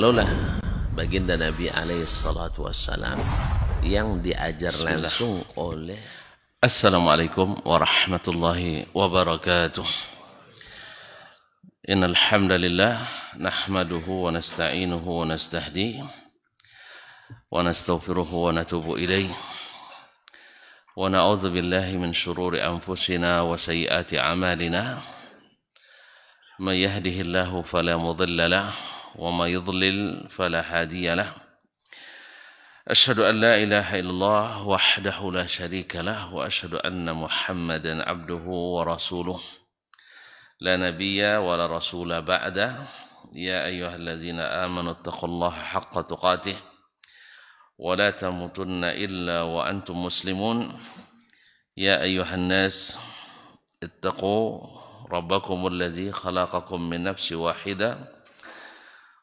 Kalaulah baginda Nabi alaihi salatu wassalam yang diajar langsung oleh Assalamualaikum warahmatullahi wabarakatuh. Innal hamdalillah nahmaduhu wa nasta'inuhu wa nastahdi wa nastaghfiruhu wa natubu ilayh wa na'udzu billahi min shururi anfusina wa sayyiati a'malina. Man yahdihillahu fala mudilla وما يضلل فلا هادي له أشهد أن لا إله إلا الله وحده لا شريك له وأشهد أن محمدا عبده ورسوله لا نبي ولا رسول بعده يا أيها الذين آمنوا اتقوا الله حق تقاته ولا تموتن إلا وأنتم مسلمون يا أيها الناس اتقوا ربكم الذي خلقكم من نفس واحده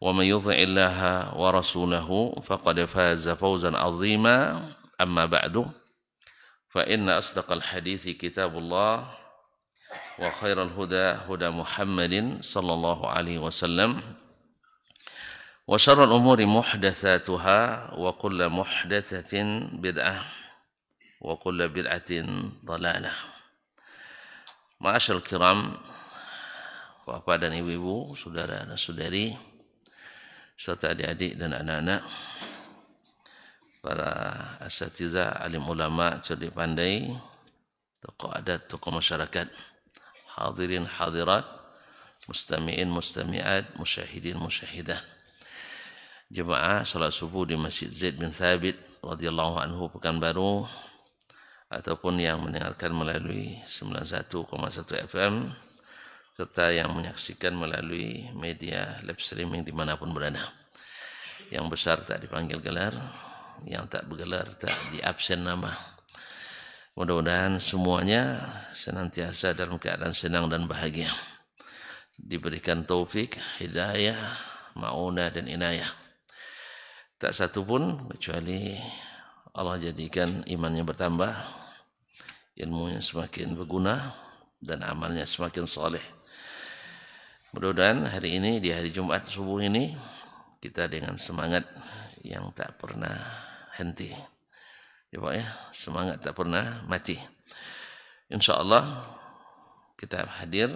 ومن يطع الله ورسوله فقد فاز فوزا عظيما أما بعد فإن أصدق الحديث كتاب الله وخير الهدى هدى محمد صلى الله عليه وسلم وشر الأمور محدثاتها وكل محدثة بدعة وكل بدعة ضلالة معاشر الكرام Bapak ويبو ibu سدري serta adik-adik dan anak-anak para asatiza alim ulama cerdik pandai tokoh adat tokoh masyarakat hadirin hadirat mustami'in mustami'at musyahidin musyahidah jemaah salat subuh di Masjid Zaid bin Thabit radhiyallahu anhu Pekanbaru ataupun yang mendengarkan melalui 91,1 FM serta yang menyaksikan melalui media live streaming dimanapun berada. Yang besar tak dipanggil gelar, yang tak bergelar tak diabsen nama. Mudah-mudahan semuanya senantiasa dalam keadaan senang dan bahagia. Diberikan taufik, hidayah, mauna dan inayah. Tak satu pun kecuali Allah jadikan imannya bertambah, ilmunya semakin berguna dan amalnya semakin soleh. Mudah-mudahan hari ini di hari Jumat subuh ini kita dengan semangat yang tak pernah henti. Ya Pak ya, semangat tak pernah mati. Insya Allah kita hadir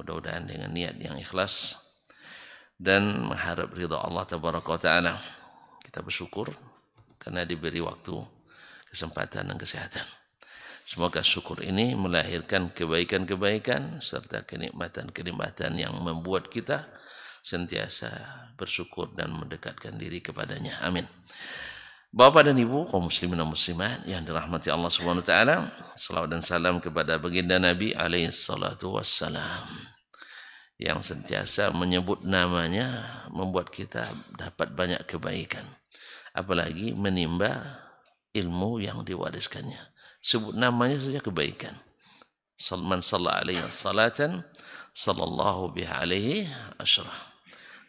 mudah-mudahan dengan niat yang ikhlas dan mengharap ridha Allah tabaraka taala. Kita bersyukur karena diberi waktu, kesempatan dan kesehatan. Semoga syukur ini melahirkan kebaikan-kebaikan serta kenikmatan-kenikmatan yang membuat kita sentiasa bersyukur dan mendekatkan diri kepadanya. Amin. Bapak dan Ibu, kaum muslimin dan muslimat yang dirahmati Allah Subhanahu wa taala, selawat dan salam kepada baginda Nabi alaihi salatu wassalam yang sentiasa menyebut namanya membuat kita dapat banyak kebaikan. Apalagi menimba ilmu yang diwariskannya. Sebut namanya saja kebaikan. Salman sallallahu alaihi salatan, sallallahu biha alaihi asyrah.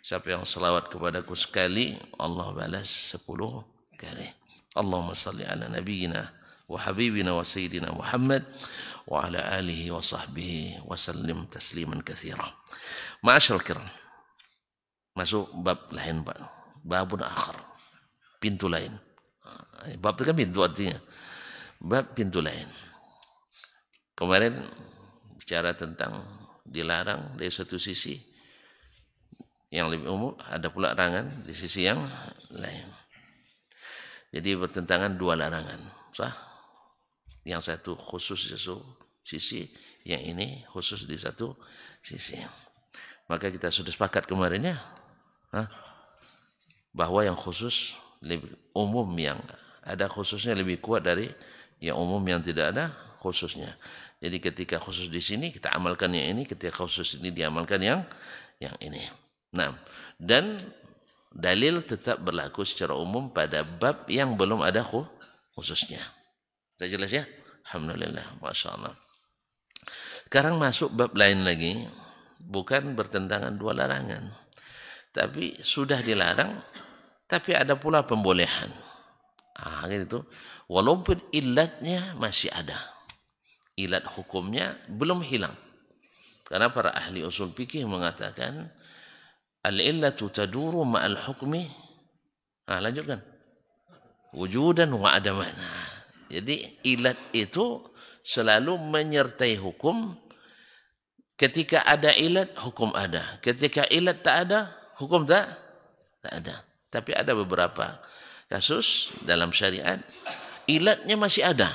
Siapa yang selawat kepadaku sekali, Allah balas sepuluh kali. Allahumma salli ala nabiyyina wa habibina wa sayyidina Muhammad wa ala alihi wa sahbihi wa sallim tasliman kathira. Ma'asyal kiram. Masuk bab lain, Pak. Babun akhir. Pintu lain. Bab itu kan pintu artinya. bab pintu lain. Kemarin bicara tentang dilarang dari satu sisi yang lebih umum, ada pula larangan di sisi yang lain. Jadi bertentangan dua larangan. Sah? Yang satu khusus di satu sisi, yang ini khusus di satu sisi. Maka kita sudah sepakat kemarin ya. bahwa yang khusus lebih umum yang ada khususnya lebih kuat dari yang umum yang tidak ada khususnya. Jadi ketika khusus di sini kita amalkan yang ini, ketika khusus ini diamalkan yang yang ini. Nah, dan dalil tetap berlaku secara umum pada bab yang belum ada khususnya. Sudah jelas ya? Alhamdulillah, Masya Allah. Sekarang masuk bab lain lagi, bukan bertentangan dua larangan. Tapi sudah dilarang, tapi ada pula pembolehan. Ah, gitu Walaupun ilatnya masih ada. Ilat hukumnya belum hilang. Karena para ahli usul fikih mengatakan al-illatu taduru ma'al hukmi. Ah, lanjutkan. Wujudan wa adaman. Jadi ilat itu selalu menyertai hukum. Ketika ada ilat, hukum ada. Ketika ilat tak ada, hukum tak? Tak ada. Tapi ada beberapa kasus dalam syariat ilatnya masih ada.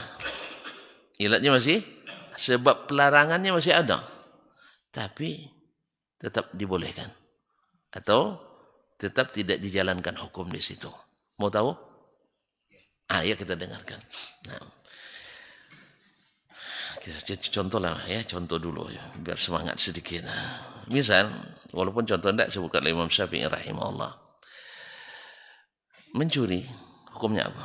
Ilatnya masih sebab pelarangannya masih ada. Tapi tetap dibolehkan atau tetap tidak dijalankan hukum di situ. Mau tahu? Ah, ya kita dengarkan. Nah contoh lah ya contoh dulu ya, biar semangat sedikit nah, misal walaupun contoh tidak sebutkan Imam Syafi'i rahimahullah mencuri hukumnya apa?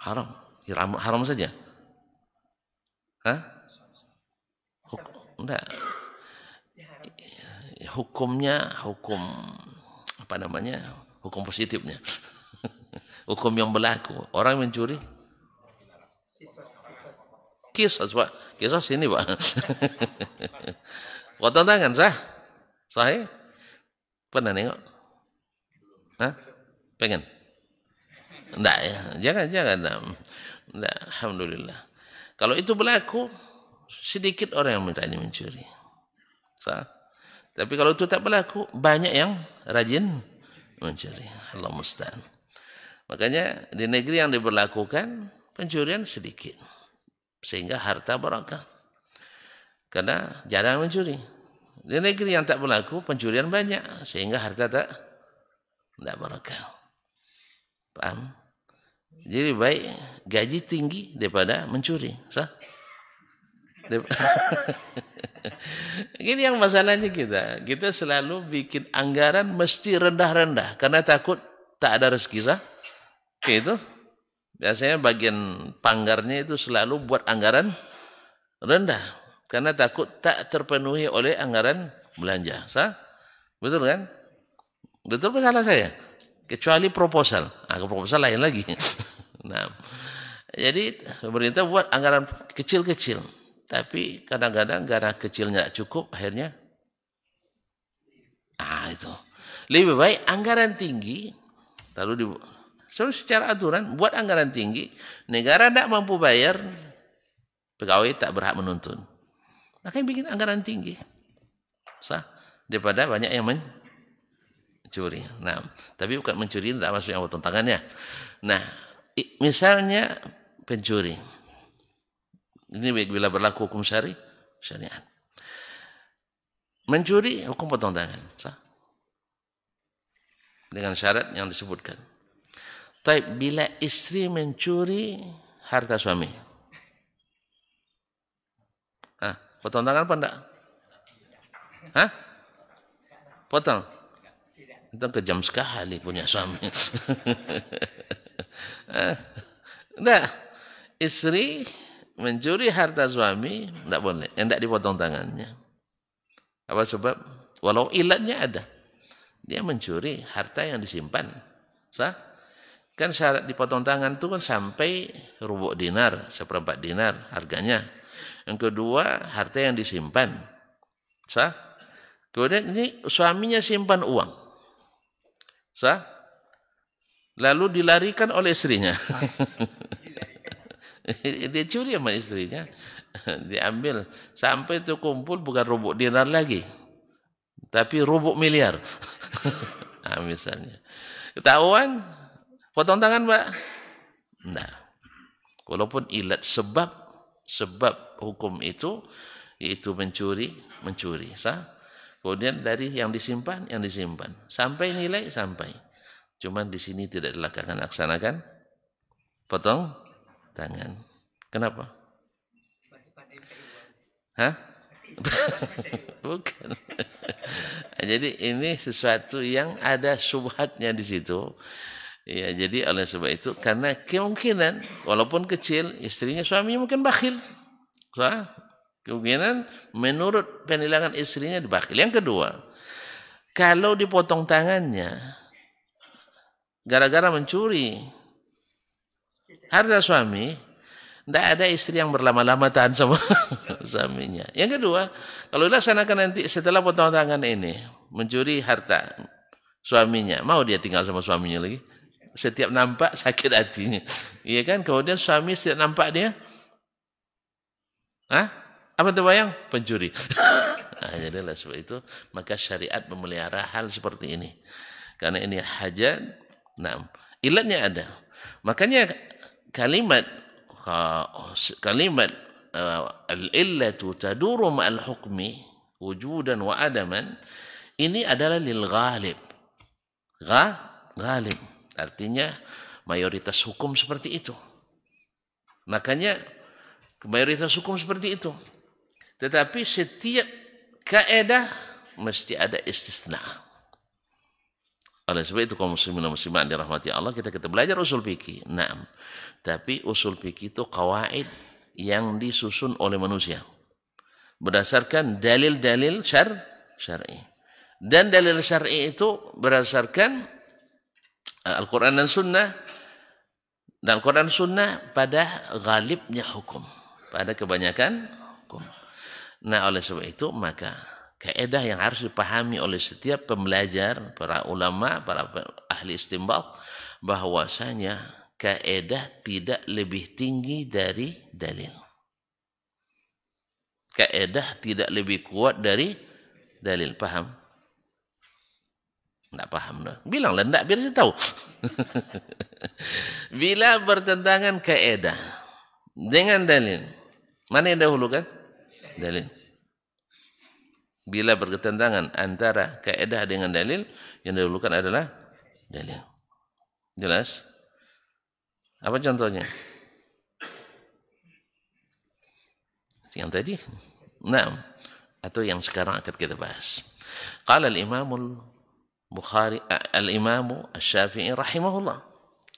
Haram. Haram, haram saja. Hah? Hukum, enggak. Hukumnya hukum apa namanya? Hukum positifnya. hukum yang berlaku. Orang mencuri kisah pak kisah sini pak potong tangan sah sahih pernah nengok Hah? Pengen? Tidak ya. Jangan, jangan. Tidak. Alhamdulillah. Kalau itu berlaku, sedikit orang yang berani mencuri. Sah. Tapi kalau itu tak berlaku, banyak yang rajin mencuri. Allah mustahil. Makanya di negeri yang diberlakukan, pencurian sedikit. Sehingga harta barakah. Karena jarang mencuri. Di negeri yang tak berlaku, pencurian banyak. Sehingga harta tak tidak barakah. Paham? Jadi baik gaji tinggi daripada mencuri. Sah? ini yang masalahnya kita, kita selalu bikin anggaran mesti rendah-rendah karena takut tak ada rezeki sah. itu. Biasanya bagian panggarnya itu selalu buat anggaran rendah karena takut tak terpenuhi oleh anggaran belanja. Sah? Betul kan? Betul masalah saya? kecuali proposal. Nah, proposal lain lagi. nah, jadi pemerintah buat anggaran kecil-kecil, tapi kadang-kadang karena kecilnya cukup, akhirnya ah itu lebih baik anggaran tinggi lalu di so, secara aturan buat anggaran tinggi negara tidak mampu bayar pegawai tak berhak menuntun makanya bikin anggaran tinggi sah daripada banyak yang men curi. Nah, tapi bukan mencuri tidak masuk yang potong tangannya. Nah, misalnya pencuri. Ini bila berlaku hukum syari, syariat. Mencuri hukum potong tangan. Sah? Dengan syarat yang disebutkan. Tapi bila istri mencuri harta suami. Hah, potong tangan apa enggak? Hah? Potong. Itu kejam sekali punya suami. Nah, istri mencuri harta suami ndak boleh, eh, ndak dipotong tangannya. Apa sebab? Walau ilatnya ada, dia mencuri harta yang disimpan. Sah? Kan syarat dipotong tangan itu kan sampai rubuk dinar, seperempat dinar harganya. Yang kedua, harta yang disimpan. Sah? Kemudian ini suaminya simpan uang. Sah? Lalu dilarikan oleh istrinya. dia curi sama istrinya. Diambil. Sampai itu kumpul bukan rubuk dinar lagi. Tapi rubuk miliar. nah, misalnya. Ketahuan? Potong tangan, Pak? Nah. Walaupun ilat sebab sebab hukum itu yaitu mencuri, mencuri. Sah? Kemudian dari yang disimpan, yang disimpan. Sampai nilai, sampai. Cuman di sini tidak dilakukan laksanakan potong tangan. Kenapa? Hah? Bukan. jadi ini sesuatu yang ada subhatnya di situ. Ya, jadi oleh sebab itu karena kemungkinan walaupun kecil istrinya suami mungkin bakhil. Soal Kemungkinan menurut penilangan istrinya dibakil. Yang kedua, kalau dipotong tangannya gara-gara mencuri harta suami, tidak ada istri yang berlama-lama tahan sama suaminya. Yang kedua, kalau dilaksanakan nanti setelah potong tangan ini, mencuri harta suaminya, mau dia tinggal sama suaminya lagi? Setiap nampak sakit hatinya. Iya kan? Kemudian suami setiap nampak dia, Hah? Apa tuh bayang? Pencuri. nah, jadilah sebab itu maka syariat memelihara hal seperti ini. Karena ini hajat. Nah, ilatnya ada. Makanya kalimat kalimat eh, al-illatu taduru ma'al hukmi wujudan wa adaman ini adalah lil ghalib. Gha, ghalib. Artinya mayoritas hukum seperti itu. Makanya mayoritas hukum seperti itu. Tetapi setiap kaedah mesti ada istisna. Oleh sebab itu kaum muslimin dan muslimat dirahmati Allah kita kita belajar usul fikih. Naam. Tapi usul fikih itu kawaid yang disusun oleh manusia berdasarkan dalil-dalil syar syar'i. Dan dalil syar'i itu berdasarkan eh, Al-Quran dan Sunnah dan Quran Sunnah pada galibnya hukum pada kebanyakan hukum. Nah oleh sebab itu maka kaedah yang harus dipahami oleh setiap pembelajar, para ulama, para ahli istimbal, bahwasanya kaedah tidak lebih tinggi dari dalil. Kaedah tidak lebih kuat dari dalil. Paham? Tidak paham. Bilang lah, tidak biar saya tahu. Bila bertentangan kaedah dengan dalil, mana yang dahulu kan? dalil. Bila berketentangan antara kaidah dengan dalil, yang diperlukan adalah dalil. Jelas? Apa contohnya? Yang tadi. Nah, atau yang sekarang akan kita bahas. Qala al-imamul Bukhari al-Imam Asy-Syafi'i rahimahullah.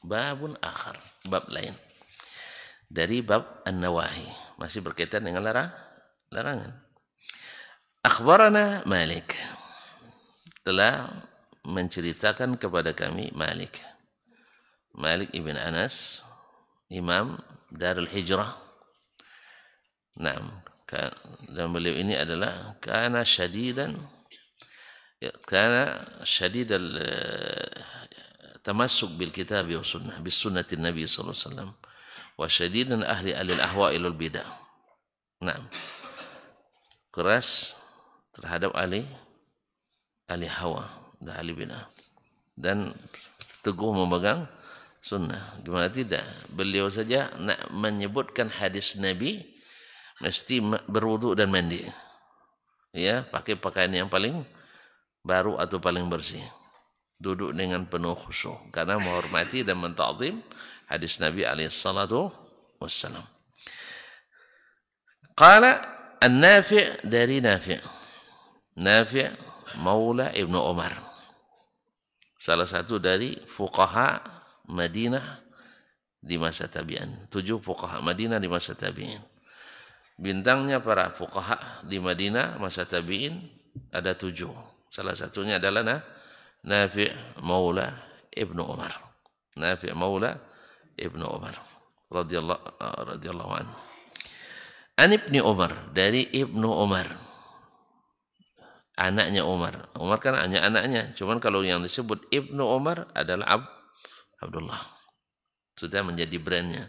Babun akhar, bab lain. Dari bab An-Nawahi, masih berkaitan dengan larang larangan. Akhbarana Malik telah menceritakan kepada kami Malik. Malik ibn Anas, Imam Darul Hijrah. Nah, dan beliau ini adalah kana syadidan kana syadid al tamassuk bil kitab wa sunnah bis sunnati nabi sallallahu alaihi wasallam wa syadidan ahli al ahwa ilal bidah. Nah. keras terhadap Ali Ali Hawa dan Ali bin Ah dan teguh memegang sunnah. Gimana tidak? Beliau saja nak menyebutkan hadis Nabi mesti berwuduk dan mandi. Ya, pakai pakaian yang paling baru atau paling bersih. Duduk dengan penuh khusyuk karena menghormati dan mentazim hadis Nabi alaihi salatu wasallam. Qala An-Nafi' dari Nafi' Nafi' Maula Ibnu Umar salah satu dari fuqaha Madinah di masa tabi'in tujuh fuqaha Madinah di masa tabi'in bintangnya para fuqaha di Madinah masa tabi'in ada tujuh salah satunya adalah nah, Nafi' Maula Ibnu Umar Nafi' Maula Ibnu Umar radhiyallahu eh, radhiyallahu anhu An Ibni Umar dari Ibnu Umar. Anaknya Umar. Umar kan hanya anaknya. Cuman kalau yang disebut Ibnu Umar adalah Ab Abdullah. Sudah menjadi brandnya.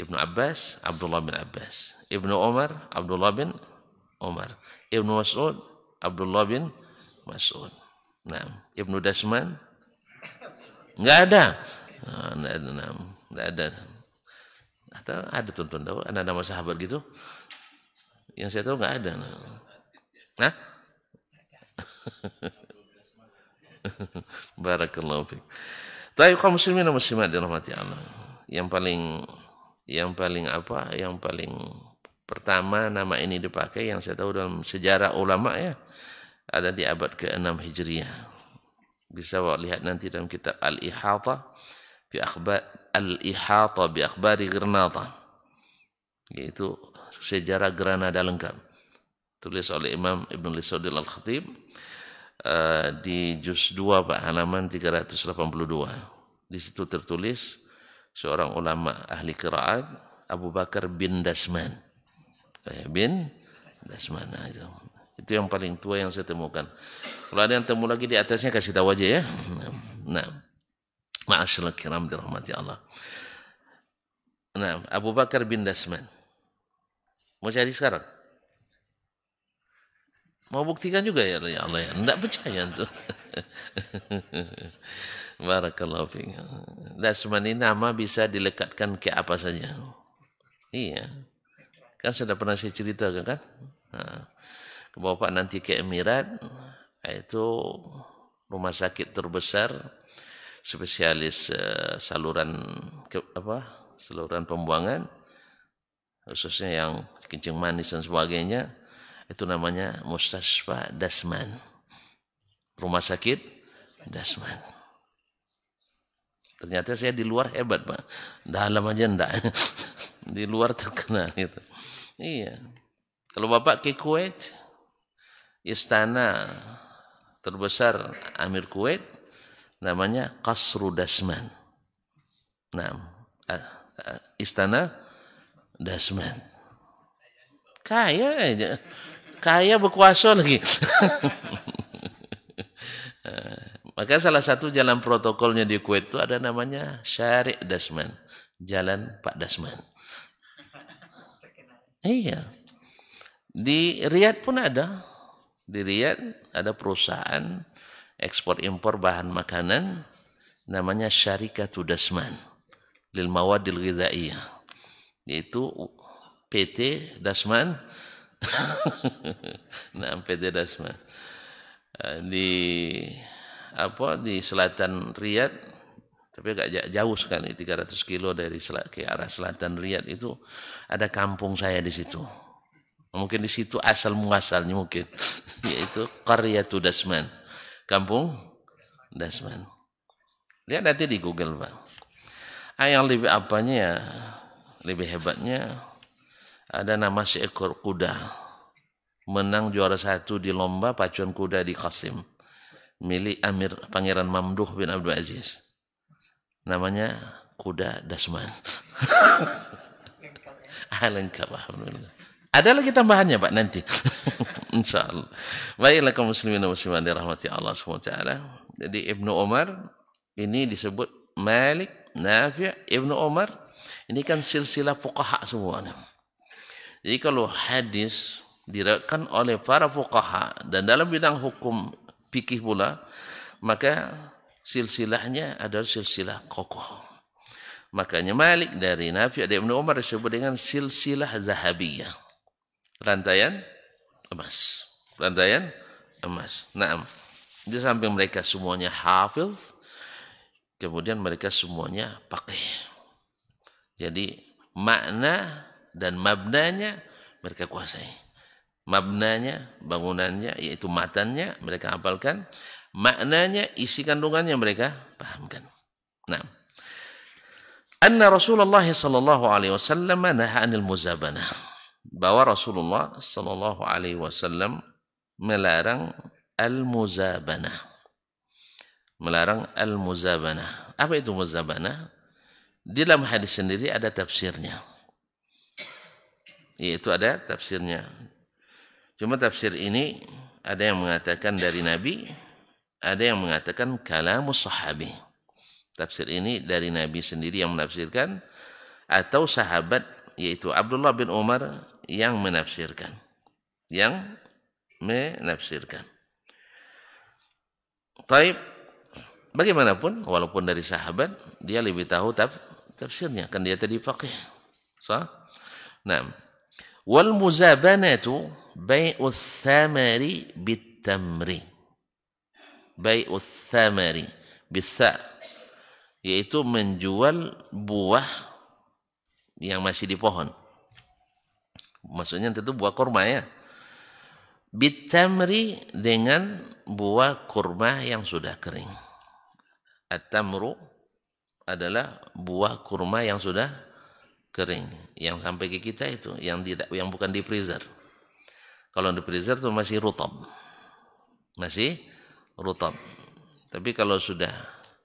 Ibnu Abbas, Abdullah bin Abbas. Ibnu Umar, Abdullah bin Umar. Ibnu Mas'ud, Abdullah bin Mas'ud. Nah, Ibnu Dasman, Enggak ada. Nah, nggak ada, ah, nggak ada, atau ada tuntun tahu ada nama sahabat gitu? Yang saya tahu nggak ada. Nah, Barakallahu fiik. Tapi kaum muslimin dan muslimat dirahmati Allah. Yang paling yang paling apa? Yang paling pertama nama ini dipakai yang saya tahu dalam sejarah ulama ya ada di abad ke-6 Hijriah. Bisa lihat nanti dalam kitab Al-Ihata fi akhbar Al-Ihata bi Akhbari Granada yaitu sejarah Granada lengkap tulis oleh Imam Ibn Lisaudil Al-Khatib uh, di juz 2 Pak halaman 382 di situ tertulis seorang ulama ahli kiraat Abu Bakar bin Dasman eh, bin Dasman nah, itu itu yang paling tua yang saya temukan kalau ada yang temu lagi di atasnya kasih tahu aja ya nah Ma'asyiral kiram dirahmati Allah. Nah, Abu Bakar bin Dasman. Mau cari sekarang? Mau buktikan juga ya, ya Allah ya. Enggak percaya tuh. Barakallahu fiik. Dasman ini nama bisa dilekatkan ke apa saja. Iya. Kan sudah pernah saya ceritakan kan? Nah, Bapak nanti ke Emirat, itu rumah sakit terbesar spesialis eh, saluran ke, apa saluran pembuangan khususnya yang kencing manis dan sebagainya itu namanya mustasfa dasman rumah sakit dasman ternyata saya di luar hebat pak dalam aja ndak di luar terkenal gitu iya kalau bapak ke Kuwait istana terbesar Amir Kuwait namanya Qasru Dasman. Nah, istana Dasman. Kaya aja. Kaya berkuasa lagi. Eh, maka salah satu jalan protokolnya di Kuwait itu ada namanya syarik Dasman. Jalan Pak Dasman. Iya. Di Riyadh pun ada. Di Riyadh ada perusahaan ekspor impor bahan makanan namanya syarikat Dasman lil Mawadil iya, yaitu PT Dasman nah PT Dasman eh, di apa di selatan Riyadh tapi agak jauh sekali 300 kilo dari ke arah selatan Riyadh itu ada kampung saya di situ mungkin di situ asal muasalnya mungkin yaitu Karya Dasman kampung Dasman. Lihat nanti di Google, Bang. Ah, yang lebih apanya, ya? lebih hebatnya, ada nama seekor kuda. Menang juara satu di lomba pacuan kuda di Kasim Milik Amir Pangeran Mamduh bin Abdul Aziz. Namanya kuda Dasman. ah, lengkap, Alhamdulillah. Ada lagi tambahannya Pak nanti. Insyaallah. Baiklah kaum muslimin dan muslimat dirahmati Allah Subhanahu taala. Jadi Ibnu Umar ini disebut Malik, Nafi, Ibnu Umar. Ini kan silsilah fuqaha semuanya. Jadi kalau hadis diriwayatkan oleh para fuqaha dan dalam bidang hukum fikih pula, maka silsilahnya adalah silsilah kokoh. Makanya Malik dari Nafi dari Ibnu Umar disebut dengan silsilah zahabiyah. rantaian emas. Rantaian emas. Nah, di samping mereka semuanya hafil, kemudian mereka semuanya pakai. Jadi makna dan mabnanya mereka kuasai. Mabnanya, bangunannya, yaitu matanya mereka hafalkan. Maknanya, isi kandungannya mereka pahamkan. Nah, anna Rasulullah sallallahu alaihi wasallam naha 'anil muzabanah bahwa Rasulullah Shallallahu Alaihi Wasallam melarang al muzabana Melarang al muzabana Apa itu muzabana Di dalam hadis sendiri ada tafsirnya. Yaitu ada tafsirnya. Cuma tafsir ini ada yang mengatakan dari Nabi, ada yang mengatakan kalamus sahabi. Tafsir ini dari Nabi sendiri yang menafsirkan atau sahabat yaitu Abdullah bin Umar yang menafsirkan. Yang menafsirkan. Taib, bagaimanapun, walaupun dari sahabat, dia lebih tahu taf tafsirnya. Kan dia tadi pakai. Soal, Nah. Wal muzabanatu bai'us thamari bitamri. Bai'us thamari bisa yaitu menjual buah yang masih di pohon. Maksudnya itu buah kurma ya. Bitamri dengan buah kurma yang sudah kering. At-tamru adalah buah kurma yang sudah kering, yang sampai ke kita itu, yang tidak yang bukan di freezer. Kalau di freezer itu masih rutab. Masih rutab. Tapi kalau sudah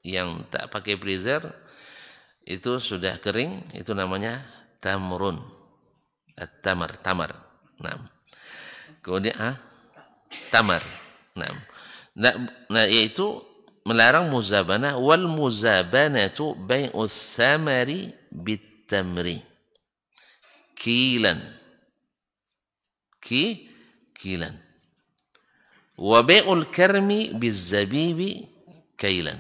yang tak pakai freezer itu sudah kering, itu namanya tamrun. Tamar, tamar. Nah. Kemudian ah, tamar. Nah. Nah, nah yaitu melarang muzabana wal muzabana tu bai'u thamari bitamri. Kilan. Ki kilan. Wa bai'ul karmi bizabibi kailan.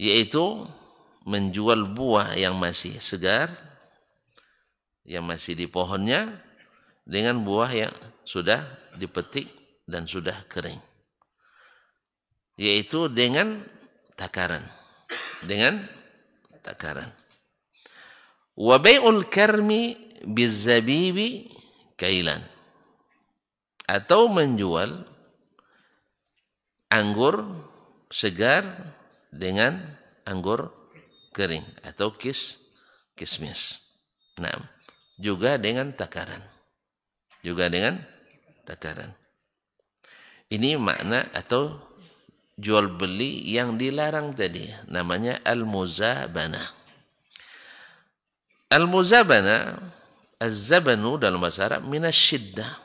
Yaitu menjual buah yang masih segar yang masih di pohonnya dengan buah yang sudah dipetik dan sudah kering. Yaitu dengan takaran. Dengan takaran. Wa bai'ul karmi bizabibi kailan. Atau menjual anggur segar dengan anggur kering atau kis kismis. Nah juga dengan takaran. Juga dengan takaran. Ini makna atau jual beli yang dilarang tadi. Namanya al-muzabana. Al-muzabana, az-zabanu dalam bahasa Arab, minasyiddah.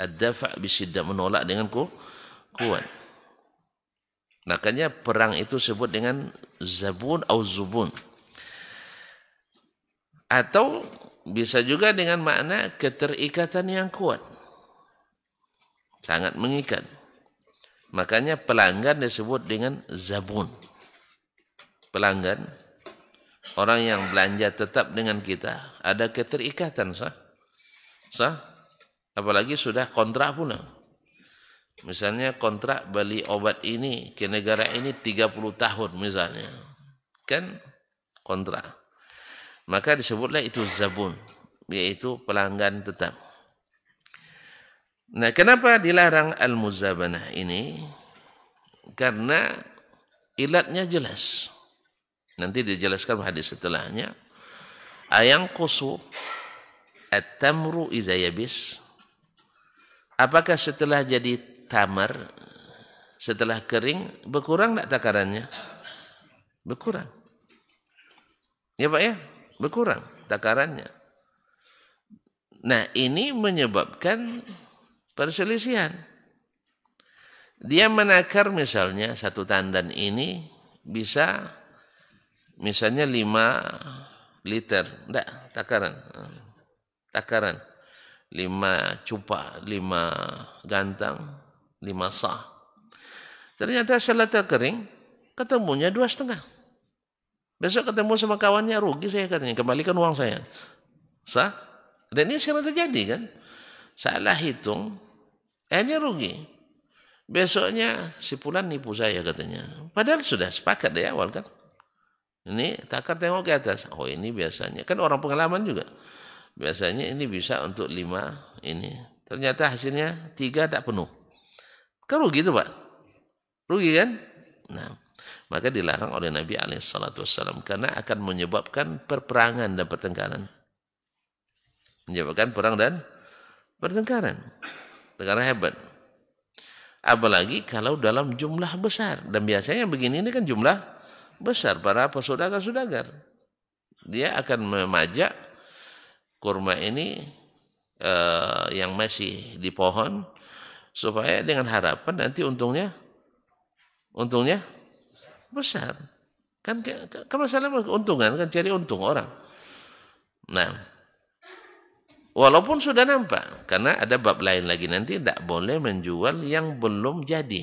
Ad-dafa' bisyiddah, menolak dengan ku, kuat. Makanya perang itu disebut dengan zabun atau zubun. Atau bisa juga dengan makna keterikatan yang kuat. Sangat mengikat. Makanya pelanggan disebut dengan zabun. Pelanggan, orang yang belanja tetap dengan kita, ada keterikatan sah. Sah? Apalagi sudah kontrak pun. Misalnya kontrak beli obat ini ke negara ini 30 tahun misalnya. Kan kontrak. maka disebutlah itu zabun yaitu pelanggan tetap nah kenapa dilarang al-muzabanah ini karena ilatnya jelas nanti dijelaskan hadis setelahnya ayang kusu at-tamru iza yabis apakah setelah jadi tamar setelah kering berkurang tak takarannya berkurang ya pak ya berkurang takarannya. Nah, ini menyebabkan perselisihan. Dia menakar misalnya satu tandan ini bisa misalnya lima liter. Enggak, takaran. Takaran. lima cupa, lima gantang, lima sah. Ternyata setelah kering, ketemunya dua setengah. Besok ketemu sama kawannya rugi saya katanya kembalikan uang saya. Sah? Dan ini sering terjadi kan? Salah hitung, akhirnya rugi. Besoknya si Pulan nipu saya katanya. Padahal sudah sepakat dari awal kan? Ini takar tengok ke atas. Oh ini biasanya. Kan orang pengalaman juga. Biasanya ini bisa untuk lima ini. Ternyata hasilnya tiga tak penuh. Kan rugi itu Pak. Rugi kan? Nah, maka dilarang oleh Nabi SAW karena akan menyebabkan perperangan dan pertengkaran. Menyebabkan perang dan pertengkaran. tengkaran hebat. Apalagi kalau dalam jumlah besar. Dan biasanya begini ini kan jumlah besar. Para pesudagar-sudagar. Dia akan memajak kurma ini eh, yang masih di pohon supaya dengan harapan nanti untungnya untungnya besar. Kan ke, ke, keuntungan kan cari untung orang. Nah, walaupun sudah nampak karena ada bab lain lagi nanti tidak boleh menjual yang belum jadi.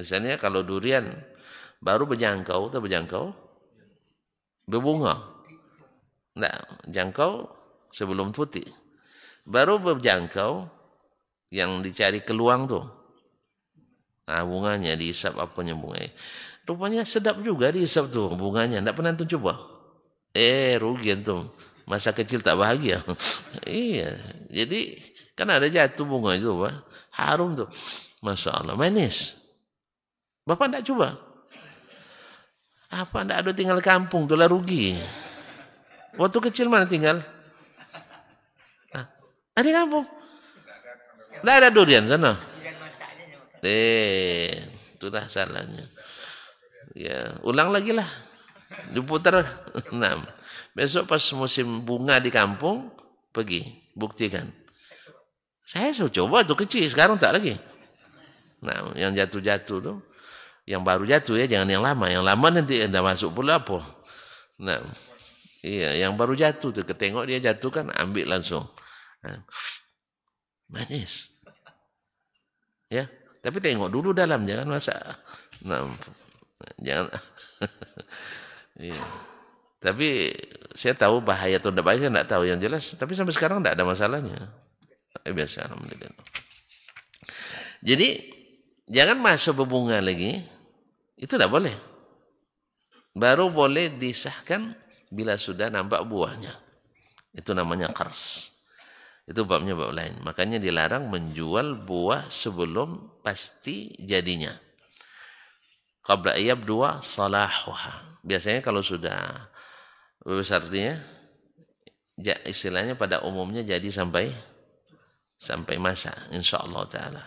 Misalnya kalau durian baru berjangkau atau berjangkau berbunga. tidak nah, jangkau sebelum putih. Baru berjangkau yang dicari keluang tuh Ha, ah, bunganya dihisap apanya bunga. Eh, rupanya sedap juga dihisap tu bunganya. Tak pernah tu cuba. Eh rugi tu. Masa kecil tak bahagia. iya. Jadi kan ada jatuh bunga itu. Ha? Harum tu. Masya Allah. Manis. Bapak tak cuba? Apa tak ada tinggal kampung tu lah rugi. Waktu kecil mana tinggal? Ha? Ada kampung? Tak Tak ada durian sana? batin eh, itulah salahnya ya ulang lagi lah diputar enam besok pas musim bunga di kampung pergi buktikan saya sudah coba tu kecil sekarang tak lagi nah yang jatuh-jatuh tu, yang baru jatuh ya jangan yang lama yang lama nanti anda masuk pula apa nah iya yang baru jatuh tu, ketengok dia jatuh kan ambil langsung nah. manis ya yeah. Tapi tengok dulu dalam, jangan masa, Nah, jangan. ya. Tapi saya tahu bahaya atau tidak bahaya, saya tidak tahu yang jelas. Tapi sampai sekarang tidak ada masalahnya. Eh, biasa, alhamdulillah. Jadi, jangan masuk berbunga lagi. Itu tidak boleh. Baru boleh disahkan bila sudah nampak buahnya. Itu namanya kars. Itu babnya bab lain. Makanya dilarang menjual buah sebelum pasti jadinya. Qabla ayab dua salahuha. Biasanya kalau sudah besar artinya istilahnya pada umumnya jadi sampai sampai masa insya Allah taala.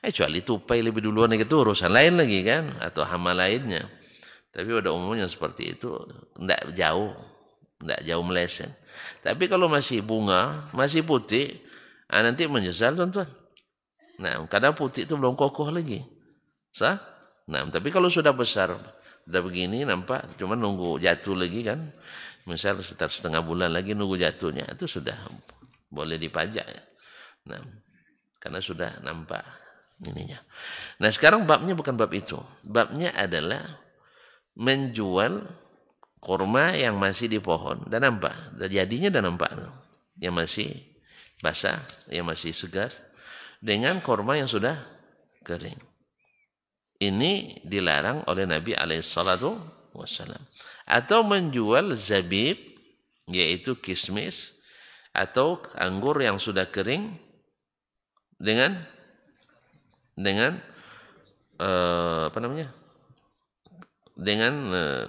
Eh, kecuali tupai lebih duluan itu urusan lain lagi kan atau hama lainnya. Tapi pada umumnya seperti itu tidak jauh, tidak jauh meleset. Tapi kalau masih bunga, masih putih, ah, nanti menyesal tuan-tuan. Nah, kadang putih itu belum kokoh lagi. Sah? Nah, tapi kalau sudah besar, sudah begini nampak, cuma nunggu jatuh lagi kan. Misal setelah setengah bulan lagi nunggu jatuhnya, itu sudah boleh dipajak. Nah, karena sudah nampak ininya. Nah, sekarang babnya bukan bab itu. Babnya adalah menjual kurma yang masih di pohon dan nampak. Jadinya dan nampak. Yang masih basah, yang masih segar, dengan kurma yang sudah kering. Ini dilarang oleh Nabi alaihissalatu wassalam. Atau menjual zabib, yaitu kismis, atau anggur yang sudah kering dengan dengan uh, apa namanya dengan uh,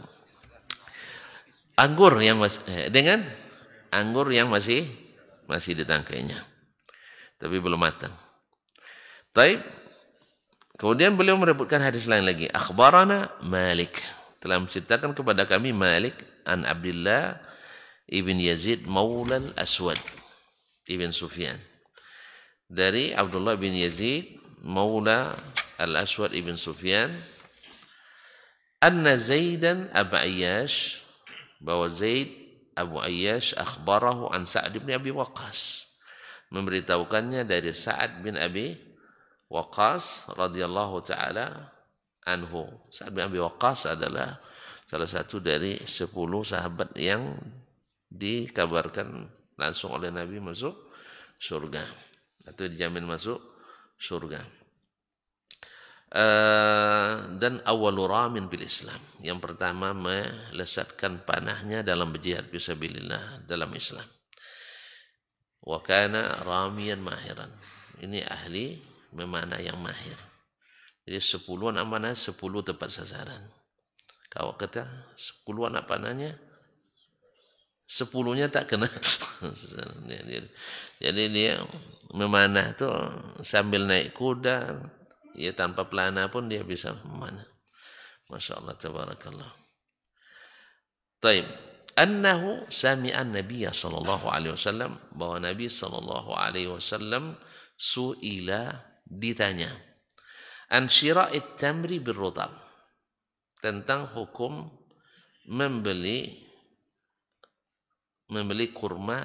anggur yang masih eh, dengan anggur yang masih masih di tapi belum matang Taib. Kemudian beliau merebutkan hadis lain lagi. Akhbarana Malik. Telah menceritakan kepada kami Malik an Abdullah ibn Yazid Maulal Aswad ibn Sufyan. Dari Abdullah bin Yazid Maula Al Aswad ibn Sufyan anna Zaidan Abu Ayyash bahwa Zaid Abu Ayyash akhbarahu an Sa'ad bin Abi Waqqas memberitahukannya dari Sa'ad bin Abi Waqas radhiyallahu taala anhu. Sa'ad bin Abi Waqas adalah salah satu dari sepuluh sahabat yang dikabarkan langsung oleh Nabi masuk surga atau dijamin masuk surga. Uh, dan awalul ramin bil Islam yang pertama melesatkan panahnya dalam berjihad fisabilillah dalam Islam wa kana ramiyan mahiran ini ahli Memana yang mahir. Jadi sepuluhan amanah, sepuluh tepat sasaran. Kalau kata sepuluhan apa nanya? Sepuluhnya tak kena. Jadi dia memanah tuh sambil naik kuda, ya tanpa pelana pun dia bisa memanah. Masya Allah, tabarakallah. Taib. Annahu sami'an Nabiya sallallahu alaihi wasallam bahwa Nabi sallallahu alaihi wasallam su'ila ditanya an syira'it tamri tentang hukum membeli membeli kurma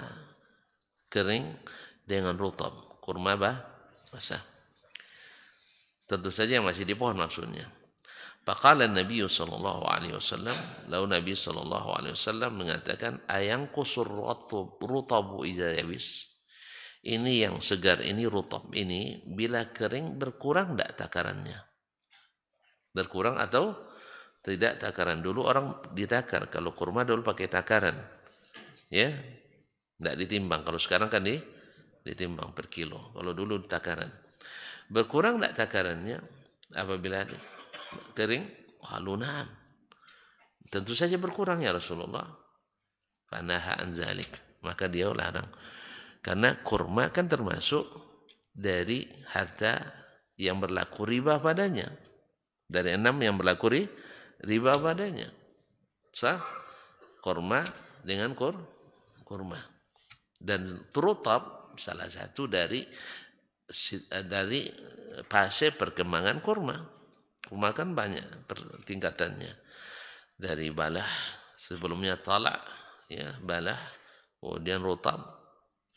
kering dengan rutab kurma bah basah tentu saja yang masih di pohon maksudnya Faqala Nabi sallallahu alaihi wasallam, lalu Nabi sallallahu alaihi wasallam mengatakan ayang kusur rutabu idza yabis ini yang segar ini rutab ini bila kering berkurang tidak takarannya berkurang atau tidak takaran dulu orang ditakar kalau kurma dulu pakai takaran ya tidak ditimbang kalau sekarang kan di ditimbang per kilo kalau dulu takaran berkurang tidak takarannya apabila kering halunam tentu saja berkurang ya Rasulullah panahan anzalik maka dia larang karena kurma kan termasuk dari harta yang berlaku riba padanya. Dari enam yang berlaku riba padanya. Sah? Kurma dengan kur, kurma. Dan turutab salah satu dari eh, dari fase perkembangan kurma. Kurma kan banyak tingkatannya. Dari balah, sebelumnya talak, ya, balah, kemudian rutab,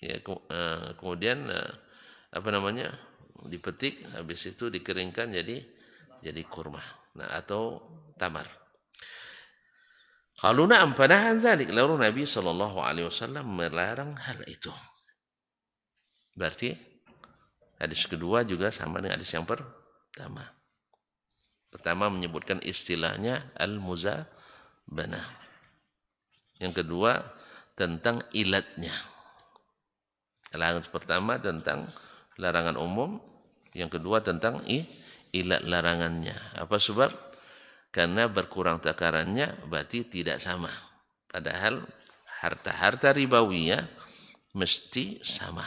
ya ke, uh, kemudian uh, apa namanya dipetik habis itu dikeringkan jadi jadi kurma nah atau tamar Kalau Kaluna ampanahan zalik lalu Nabi Shallallahu Alaihi Wasallam melarang hal itu. Berarti hadis kedua juga sama dengan hadis yang pertama. Pertama menyebutkan istilahnya al muzabana. Yang kedua tentang ilatnya. Larangan pertama tentang larangan umum, yang kedua tentang i, ilat larangannya. Apa sebab? Karena berkurang takarannya berarti tidak sama. Padahal harta-harta ribawinya mesti sama.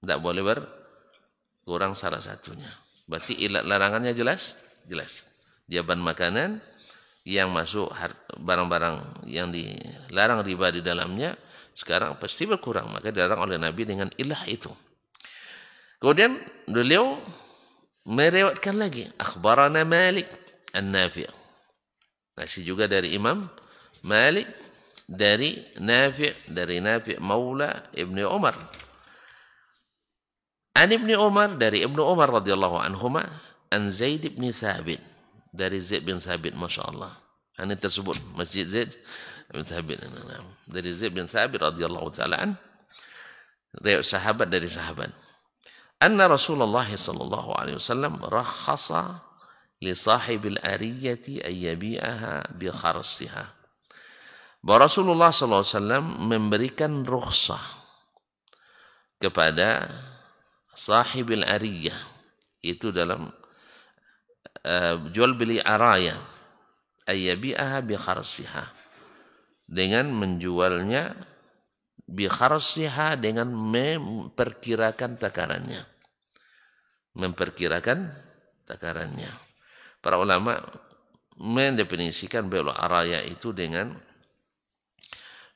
Tidak boleh berkurang salah satunya. Berarti ilat larangannya jelas? Jelas. Jawaban makanan yang masuk barang-barang yang dilarang riba di dalamnya sekarang pasti berkurang maka dilarang oleh Nabi dengan ilah itu kemudian beliau merewatkan lagi akhbarana Malik An-Nafi nasi juga dari Imam Malik dari Nafi dari Nafi Maula Ibnu Umar An Ibnu Umar dari Ibnu Umar radhiyallahu anhuma An Zaid bin Thabit dari Zaid bin Thabit masyaallah Ani tersebut Masjid Zaid Thabit dari Zaid bin Thabit radhiyallahu taala an dari sahabat dari sahabat anna Rasulullah sallallahu alaihi wasallam rakhasa li sahibil ariyati ayyabi'aha bi kharsiha bahwa Rasulullah sallallahu alaihi wasallam memberikan rukhsah kepada sahibil ariyah itu dalam uh, jual beli araya ayyabi'aha bi kharsiha dengan menjualnya biharsiha dengan memperkirakan takarannya. Memperkirakan takarannya. Para ulama mendefinisikan belo araya itu dengan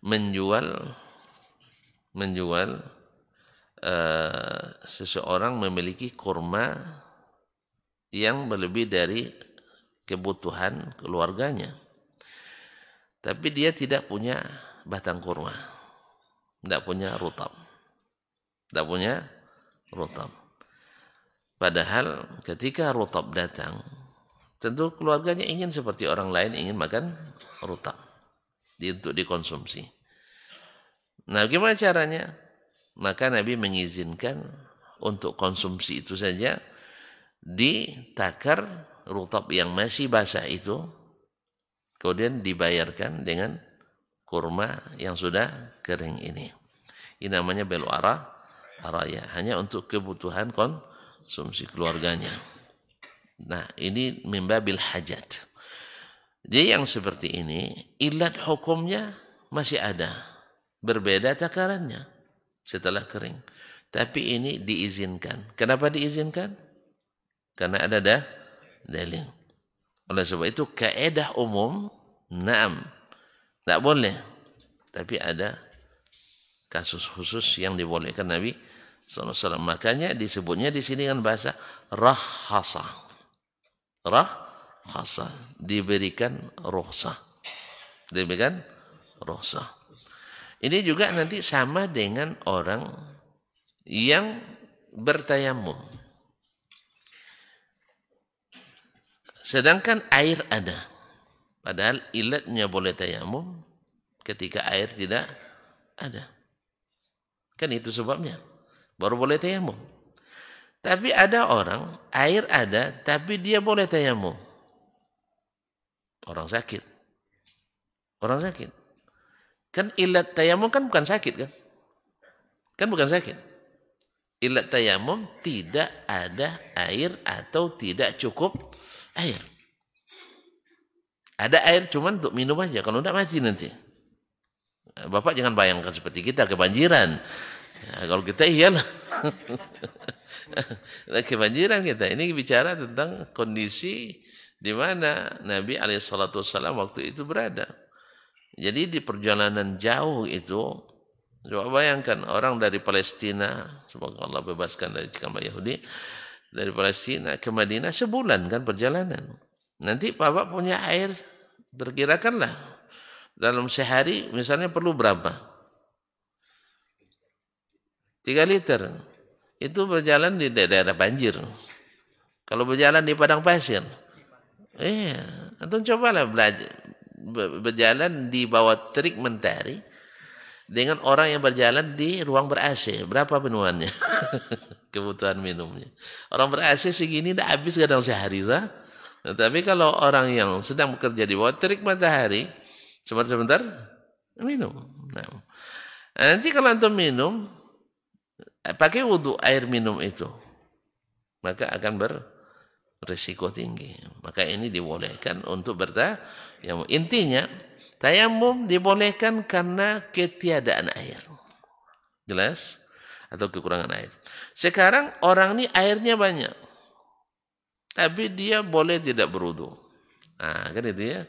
menjual menjual uh, seseorang memiliki kurma yang melebihi dari kebutuhan keluarganya tapi dia tidak punya batang kurma. Tidak punya rutab. Tidak punya rutab. Padahal ketika rutab datang, tentu keluarganya ingin seperti orang lain ingin makan rutab di, untuk dikonsumsi. Nah, gimana caranya? Maka Nabi mengizinkan untuk konsumsi itu saja ditakar rutab yang masih basah itu Kemudian dibayarkan dengan kurma yang sudah kering ini. Ini namanya belu arah, araya. Hanya untuk kebutuhan konsumsi keluarganya. Nah, ini bil hajat. Jadi yang seperti ini, ilat hukumnya masih ada. Berbeda takarannya setelah kering. Tapi ini diizinkan. Kenapa diizinkan? Karena ada dah dalil. Oleh sebab itu kaedah umum naam. Tidak boleh. Tapi ada kasus khusus yang dibolehkan Nabi SAW. Makanya disebutnya di sini dengan bahasa rahasa. Rahasa. Diberikan rohsa. Diberikan rohsa. Ini juga nanti sama dengan orang yang bertayamum. Sedangkan air ada. Padahal ilatnya boleh tayamum ketika air tidak ada. Kan itu sebabnya. Baru boleh tayamum. Tapi ada orang, air ada, tapi dia boleh tayamum. Orang sakit. Orang sakit. Kan ilat tayamum kan bukan sakit kan? Kan bukan sakit ilat tayamum tidak ada air atau tidak cukup air. Ada air cuman untuk minum aja, kalau tidak mati nanti. Bapak jangan bayangkan seperti kita kebanjiran. Ya, kalau kita iyalah. Nah, kebanjiran kita. Ini bicara tentang kondisi di mana Nabi Alaihissalam waktu itu berada. Jadi di perjalanan jauh itu, coba bayangkan orang dari Palestina, semoga Allah bebaskan dari kaum Yahudi, dari Palestina ke Madinah sebulan kan perjalanan. Nanti Bapak punya air, perkirakanlah dalam sehari misalnya perlu berapa? Tiga liter. Itu berjalan di daerah banjir. Kalau berjalan di padang pasir. eh, atau cobalah belajar berjalan di bawah terik mentari dengan orang yang berjalan di ruang ber-AC. Berapa penuhannya? Kebutuhan minumnya. Orang ber-AC segini tidak habis kadang sehari sah. Nah, tapi kalau orang yang sedang bekerja di bawah terik matahari, sebentar-sebentar minum. Nah, nanti kalau antum minum, eh, pakai wudhu air minum itu, maka akan ber risiko tinggi. Maka ini dibolehkan untuk bertah. Yang intinya Tayamum dibolehkan karena ketiadaan air. Jelas? Atau kekurangan air. Sekarang orang ini airnya banyak. Tapi dia boleh tidak berudu. Nah, kan itu ya.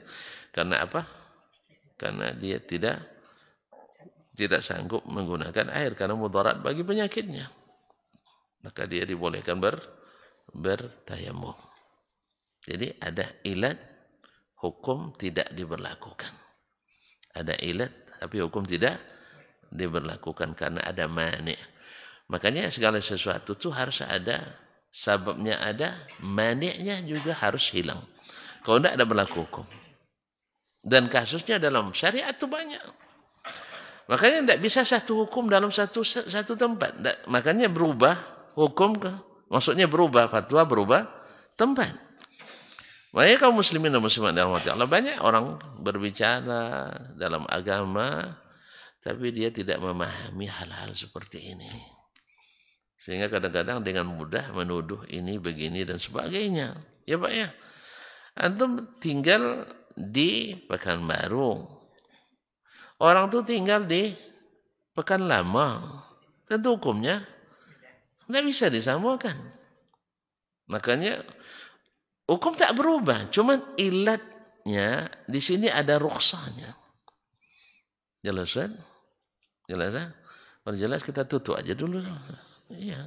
Karena apa? Karena dia tidak tidak sanggup menggunakan air karena mudarat bagi penyakitnya. Maka dia dibolehkan ber bertayamum. Jadi ada ilat hukum tidak diberlakukan ada ilat tapi hukum tidak diberlakukan karena ada mani. Makanya segala sesuatu itu harus ada sebabnya ada, maniknya juga harus hilang. Kalau tidak ada berlaku hukum. Dan kasusnya dalam syariat itu banyak. Makanya tidak bisa satu hukum dalam satu satu tempat. makanya berubah hukum, maksudnya berubah fatwa berubah tempat. Makanya kaum muslimin dan muslimat dirahmati Allah banyak orang berbicara dalam agama tapi dia tidak memahami hal-hal seperti ini. Sehingga kadang-kadang dengan mudah menuduh ini begini dan sebagainya. Ya Pak ya. Antum tinggal di Pekanbaru. Orang tuh tinggal di Pekan Lama. Tentu hukumnya tidak bisa disamakan. Makanya Hukum tak berubah, cuman ilatnya di sini ada ruksanya. Jelas kan? Jelas kan? Kalau jelas kita tutup aja dulu. Iya.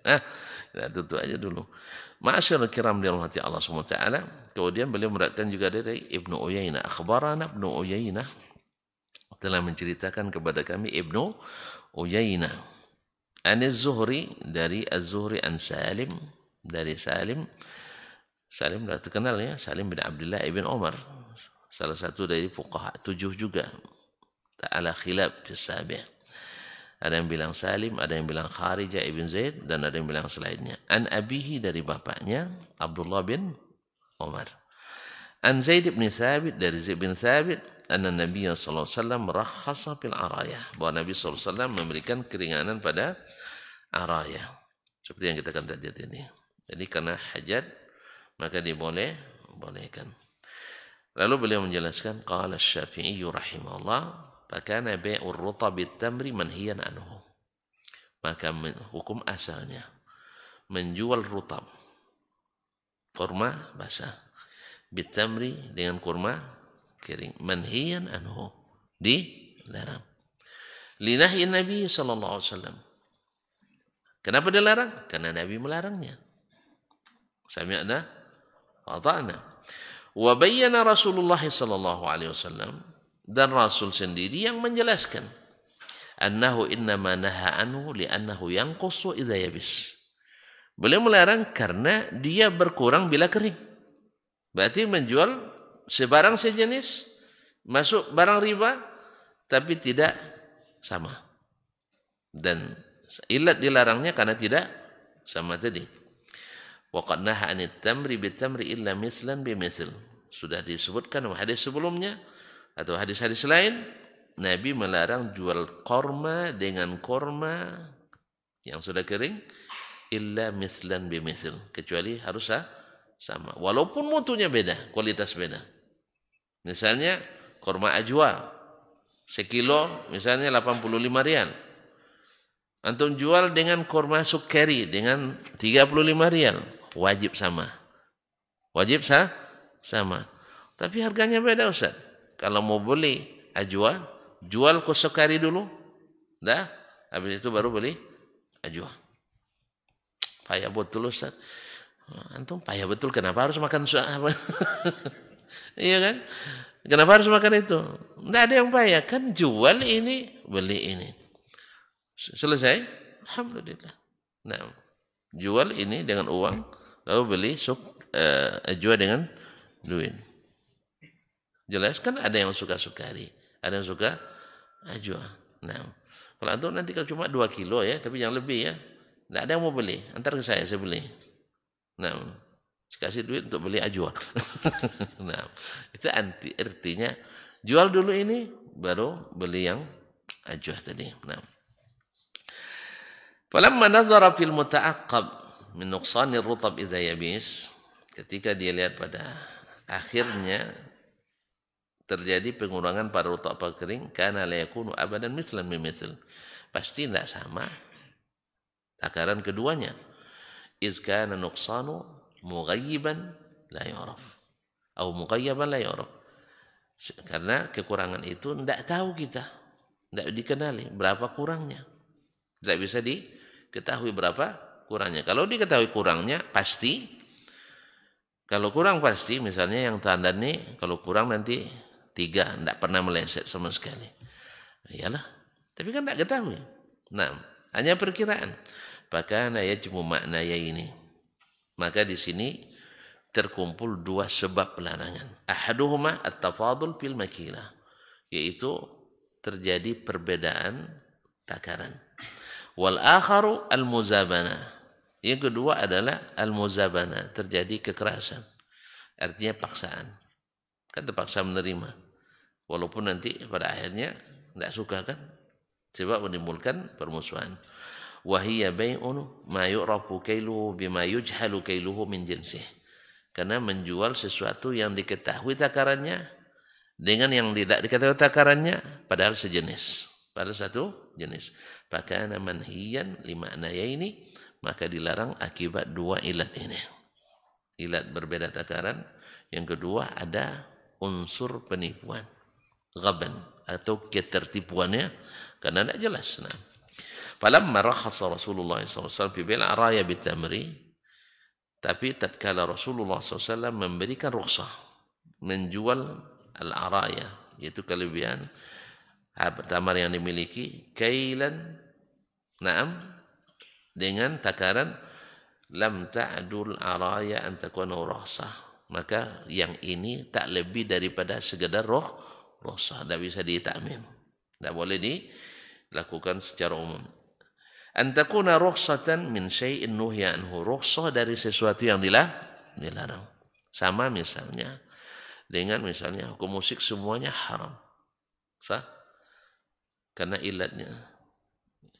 nah, kita tutup aja dulu. Masyaallah kiram dirahmati Allah SWT. Kemudian beliau meratkan juga dari Ibnu Uyainah. Akhbarana Ibnu Uyainah telah menceritakan kepada kami Ibnu Uyainah. Anis Zuhri dari Az-Zuhri An Salim dari Salim Salim sudah terkenal ya Salim bin Abdullah ibn Umar salah satu dari fuqaha tujuh juga ta'ala khilab fisabi ada yang bilang Salim ada yang bilang Kharija ibn Zaid dan ada yang bilang selainnya an abihi dari bapaknya Abdullah bin Umar an Zaid ibn Thabit dari Zaid bin Thabit anna Nabi sallallahu alaihi wasallam rakhasa fil Araya, bahwa Nabi sallallahu alaihi wasallam memberikan keringanan pada Araya. seperti yang kita akan lihat ini jadi karena hajat maka diboleh bolehkan. Lalu beliau menjelaskan qala Syafi'i rahimahullah fakana bai'ur ruta tamri manhiyan anhu. Maka hukum asalnya menjual rutab kurma basah bitamri dengan kurma kering manhiyan anhu di dilarang. Linahi Nabi sallallahu alaihi wasallam. Kenapa dilarang? Karena Nabi melarangnya. Sami'na wa ta'na. Wa bayyana Rasulullah sallallahu alaihi wasallam dan Rasul sendiri yang menjelaskan annahu innama naha anhu li'annahu yanqusu idza yabis. Beliau melarang karena dia berkurang bila kering. Berarti menjual sebarang sejenis masuk barang riba tapi tidak sama. Dan ilat dilarangnya karena tidak sama tadi. Waqad naha anit tamri bitamri illa mislan bimisl. Sudah disebutkan hadis sebelumnya atau hadis-hadis lain Nabi melarang jual korma dengan korma yang sudah kering illa mislan bimisl kecuali harus sama walaupun mutunya beda kualitas beda misalnya korma ajwa sekilo misalnya 85 rial antum jual dengan korma sukeri dengan 35 rial wajib sama. Wajib sah? Sama. Tapi harganya beda Ustaz. Kalau mau beli ajwa, ah, jual kusukari dulu. Dah, habis itu baru beli ajwa. Ah, payah betul Ustaz. Ah, antum payah betul kenapa harus makan apa? iya kan? Kenapa harus makan itu? Tidak ada yang payah. Kan jual ini, beli ini. Selesai? Alhamdulillah. Nah, jual ini dengan uang Lalu beli sup eh, eh, jual dengan duit Jelas kan ada yang suka sukari, ada yang suka ajwa. Ah, nah, kalau antum nanti kalau cuma 2 kilo ya, tapi yang lebih ya. Tidak ada yang mau beli, antar ke saya, saya beli. Nah, kasih duit untuk beli ajwa. Ah, nah, itu anti artinya jual dulu ini baru beli yang ajwa ah, tadi. Nah. Falamma nazara fil muta'aqqab min rutab idza yabis ketika dia lihat pada akhirnya terjadi pengurangan pada rutab kering karena layakunu abadan mislan mimithil pasti tidak sama takaran keduanya izkana nuksanu mugayiban la yoraf atau mugayiban la yoraf karena kekurangan itu tidak tahu kita tidak dikenali berapa kurangnya tidak bisa diketahui berapa kurangnya. Kalau diketahui kurangnya pasti kalau kurang pasti misalnya yang tanda ini kalau kurang nanti tiga tidak pernah meleset sama sekali. Iyalah, tapi kan tidak ketahui. Nah, hanya perkiraan. maka naya cuma makna ya ini. Maka di sini terkumpul dua sebab pelarangan. Ahaduhuma at-tafadul fil makilah, yaitu terjadi perbedaan takaran. Wal akharu al-muzabana yang kedua adalah al-muzabana, terjadi kekerasan. Artinya paksaan. Kan terpaksa menerima. Walaupun nanti pada akhirnya tidak suka kan. Sebab menimbulkan permusuhan. Wahiyya bay'un ma yu'rafu kailuhu bima yujhalu kailuhu min jinsih. Karena menjual sesuatu yang diketahui takarannya dengan yang tidak diketahui takarannya padahal sejenis pada satu jenis. Pakana manhiyan lima anaya ini maka dilarang akibat dua ilat ini. Ilat berbeda takaran. Yang kedua ada unsur penipuan. Gaban atau ketertipuannya karena tidak jelas. Nah. Falamma rakhasa Rasulullah SAW fi araya raya bitamri tapi tatkala Rasulullah SAW memberikan rukhsah menjual al-araya yaitu kelebihan Ah, tamar yang dimiliki kailan naam dengan takaran lam ta'dul araya an takuna rahsah maka yang ini tak lebih daripada segedar roh rohsah tidak bisa ditakmim tidak boleh dilakukan secara umum an takuna min syai'in nuhya anhu dari sesuatu yang dilarang sama misalnya dengan misalnya hukum musik semuanya haram sah karena ilatnya.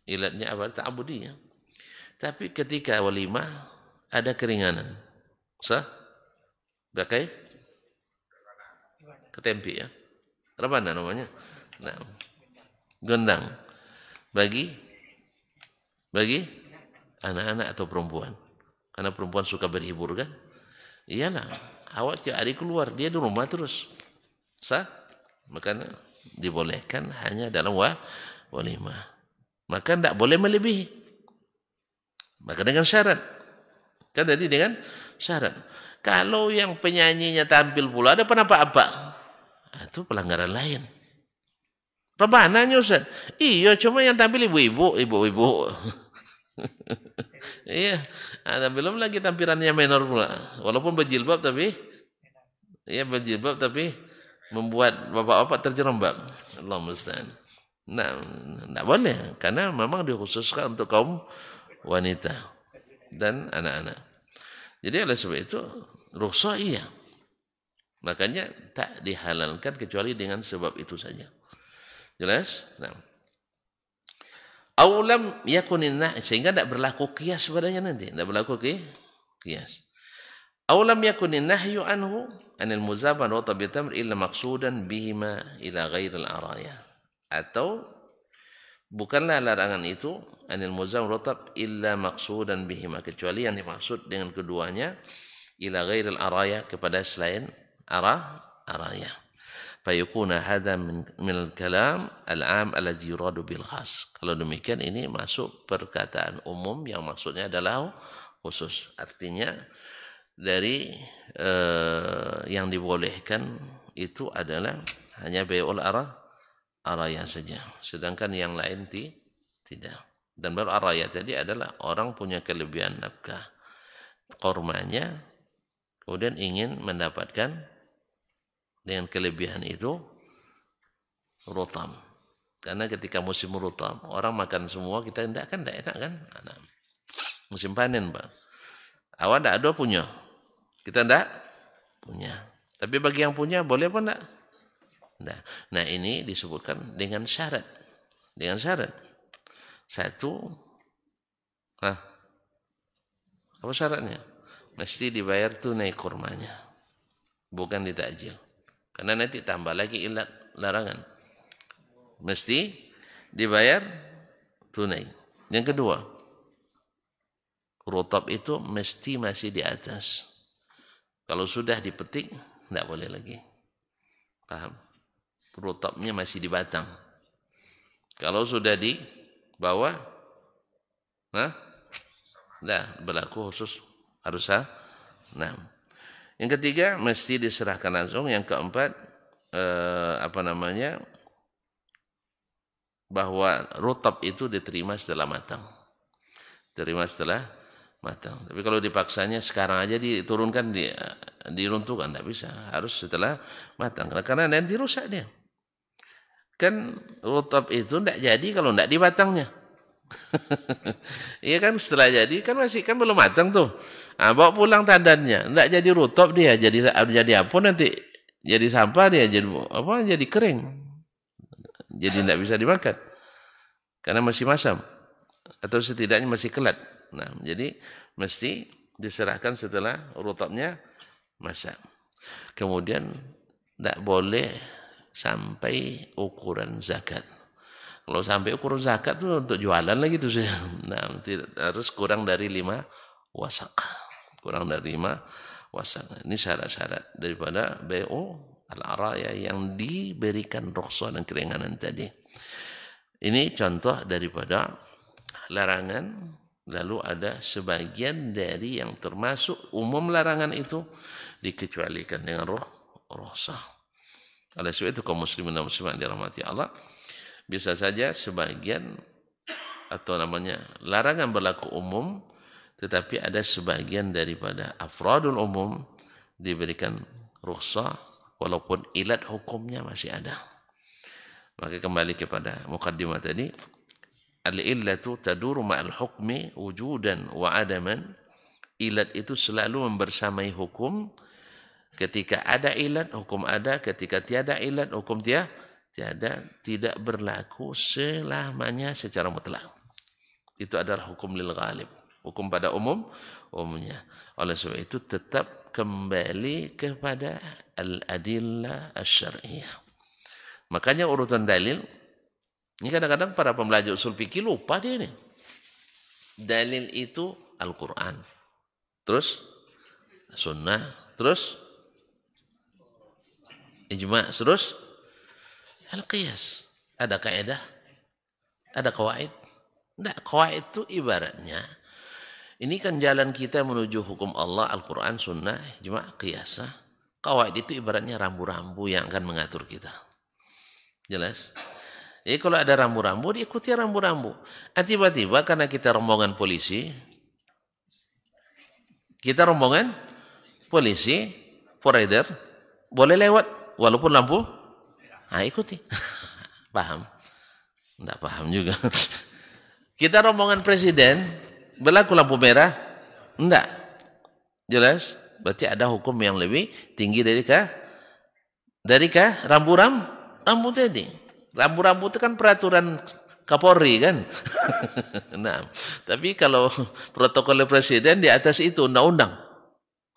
Ilatnya apa? ya Tapi ketika walimah ada keringanan. Sah? Pakai? Ketempi ya. Rebana namanya. Nah. Gendang. Bagi bagi anak-anak atau perempuan. Karena perempuan suka berhibur kan? Iyalah, awak tiap hari keluar, dia di rumah terus. Sah? Makanya dibolehkan hanya dalam wa walimah. Maka tidak boleh melebihi. Maka dengan syarat. Kan tadi dengan syarat. Kalau yang penyanyinya tampil pula ada penapa-apa. Ah, itu pelanggaran lain. Rebananya Ustaz. Iya cuma yang tampil ibu-ibu. Ibu-ibu. iya. Ada ah, belum lagi tampilannya menor pula. Walaupun berjilbab tapi. Iya berjilbab tapi membuat bapak-bapak terjerembab. Allah musta'an. Nah, tidak boleh karena memang dikhususkan untuk kaum wanita dan anak-anak. Jadi oleh sebab itu rukhsah iya. Makanya tak dihalalkan kecuali dengan sebab itu saja. Jelas? Nah. Aulam yakunin nah, sehingga tidak berlaku kias padanya nanti, tidak berlaku kias. Aulam yakuni nahyu anhu anil muzaban wa tabi tamr illa maksudan bihima ila ghairil araya. Atau bukanlah larangan itu anil muzaban wa tab illa maksudan bihima kecuali yang dimaksud dengan keduanya ila ghairil araya kepada selain arah araya. Fayakuna hadha min, min al-kalam al-am alladhi yuradu bil khas. Kalau demikian ini masuk perkataan umum yang maksudnya adalah khusus. Artinya dari eh, yang dibolehkan itu adalah hanya bayul arah araya saja sedangkan yang lain ti, tidak dan bayul araya tadi adalah orang punya kelebihan nafkah kormanya kemudian ingin mendapatkan dengan kelebihan itu rotam karena ketika musim rotam orang makan semua kita tidak kan tidak enak kan nah, musim panen pak awak tidak ada punya kita ndak punya. Tapi bagi yang punya boleh apa enggak? Nah, nah ini disebutkan dengan syarat. Dengan syarat. Satu, Hah? apa syaratnya? Mesti dibayar tunai kurmanya. Bukan ditakjil. Karena nanti tambah lagi ilat larangan. Mesti dibayar tunai. Yang kedua, rutab itu mesti masih di atas. Kalau sudah dipetik, tidak boleh lagi. Paham? Protopnya masih di batang. Kalau sudah di bawah, nah, dah berlaku khusus harus sah. Nah, yang ketiga mesti diserahkan langsung. Yang keempat eh, apa namanya bahwa rotop itu diterima setelah matang. Terima setelah matang. Tapi kalau dipaksanya sekarang aja diturunkan di diruntuhkan tidak bisa, harus setelah matang. Karena nanti rusak dia. Kan rutab itu tidak jadi kalau tidak di batangnya. Iya kan setelah jadi kan masih kan belum matang tuh. Nah, bawa pulang tandannya, tidak jadi rutab dia, jadi jadi apa nanti? Jadi sampah dia, jadi apa? Jadi kering. Jadi tidak bisa dimakan. Karena masih masam atau setidaknya masih kelat. Nah, jadi mesti diserahkan setelah rutubnya masak. Kemudian tidak boleh sampai ukuran zakat. Kalau sampai ukuran zakat itu untuk jualan lagi tuh sih. Nah, tidak, harus kurang dari lima wasak. Kurang dari lima wasak. Nah, ini syarat-syarat daripada BO al-araya yang diberikan rukhsah dan keringanan tadi. Ini contoh daripada larangan Lalu ada sebagian dari yang termasuk umum larangan itu dikecualikan dengan roh roh sah. Oleh sebab itu kaum muslimin dan muslimat dirahmati Allah, bisa saja sebagian atau namanya larangan berlaku umum tetapi ada sebagian daripada afradul umum diberikan rukhsah walaupun ilat hukumnya masih ada. Maka kembali kepada mukaddimah tadi Al-illatu taduru ma'al hukmi wujudan wa adaman. Ilat itu selalu membersamai hukum. Ketika ada ilat, hukum ada. Ketika tiada ilat, hukum dia tiada. Tidak berlaku selamanya secara mutlak. Itu adalah hukum lil ghalib. Hukum pada umum, umumnya. Oleh sebab itu tetap kembali kepada al-adillah asyariah. Makanya urutan dalil, Ini kadang-kadang para pembelajar usul fikih lupa dia ini. Dalil itu Al-Quran. Terus sunnah, terus ijma, terus al-qiyas. Ada kaidah, ada kawaid. Tidak, kawaid itu ibaratnya. Ini kan jalan kita menuju hukum Allah, Al-Quran, Sunnah, Ijma, Qiyasah. Kawaid itu ibaratnya rambu-rambu yang akan mengatur kita. Jelas? Jadi kalau ada rambu-rambu, diikuti rambu-rambu. Eh, tiba-tiba karena kita rombongan polisi, kita rombongan polisi, forerunner, boleh lewat walaupun lampu. Nah, ikuti. paham? Tidak paham juga. kita rombongan presiden, berlaku lampu merah? tidak? Jelas? Berarti ada hukum yang lebih tinggi dari kah? Dari kah? Rambu-ram? Rambu tadi. Rambu-rambu itu kan peraturan Kapolri kan. nah, tapi kalau protokol presiden di atas itu undang-undang.